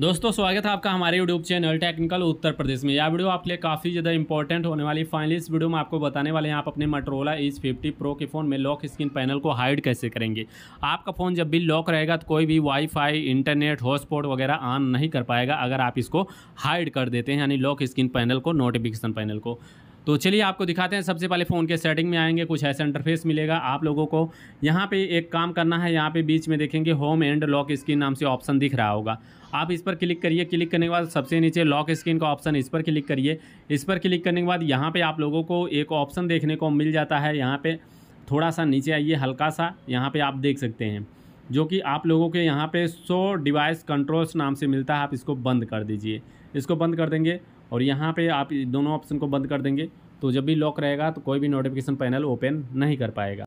दोस्तों स्वागत है आपका हमारे YouTube channel technical Uttar Pradesh में यह वीडियो आपके लिए काफ़ी ज़्यादा इंपॉर्टेंट होने वाली फाइनली इस वीडियो में आपको बताने वाले हैं आप अपने मटरोला इज 50 प्रो के फ़ोन में लॉक स्क्रीन पैनल को हाइड कैसे करेंगे आपका फ़ोन जब भी लॉक रहेगा तो कोई भी वाईफाई इंटरनेट हॉटस्पॉट वगैरह ऑन नहीं कर पाएगा अगर आप इसको हाइड कर देते हैं यानी लॉक स्क्रीन पैनल को नोटिफिकेशन पैनल को तो चलिए आपको दिखाते हैं सबसे पहले फ़ोन के सेटिंग में आएंगे कुछ ऐसा इंटरफेस मिलेगा आप लोगों को यहाँ पे एक काम करना है यहाँ पे बीच में देखेंगे होम एंड लॉक स्क्रीन नाम से ऑप्शन दिख रहा होगा आप इस पर क्लिक करिए क्लिक करने के बाद सबसे नीचे लॉक स्क्रीन का ऑप्शन इस पर क्लिक करिए इस पर क्लिक करने के बाद यहाँ पर आप लोगों को एक ऑप्शन देखने को मिल जाता है यहाँ पर थोड़ा सा नीचे आइए हल्का सा यहाँ पर आप देख सकते हैं जो कि आप लोगों के यहाँ पे सो डिवाइस कंट्रोल्स नाम से मिलता है आप इसको बंद कर दीजिए इसको बंद कर देंगे और यहाँ पे आप दोनों ऑप्शन को बंद कर देंगे तो जब भी लॉक रहेगा तो कोई भी नोटिफिकेशन पैनल ओपन नहीं कर पाएगा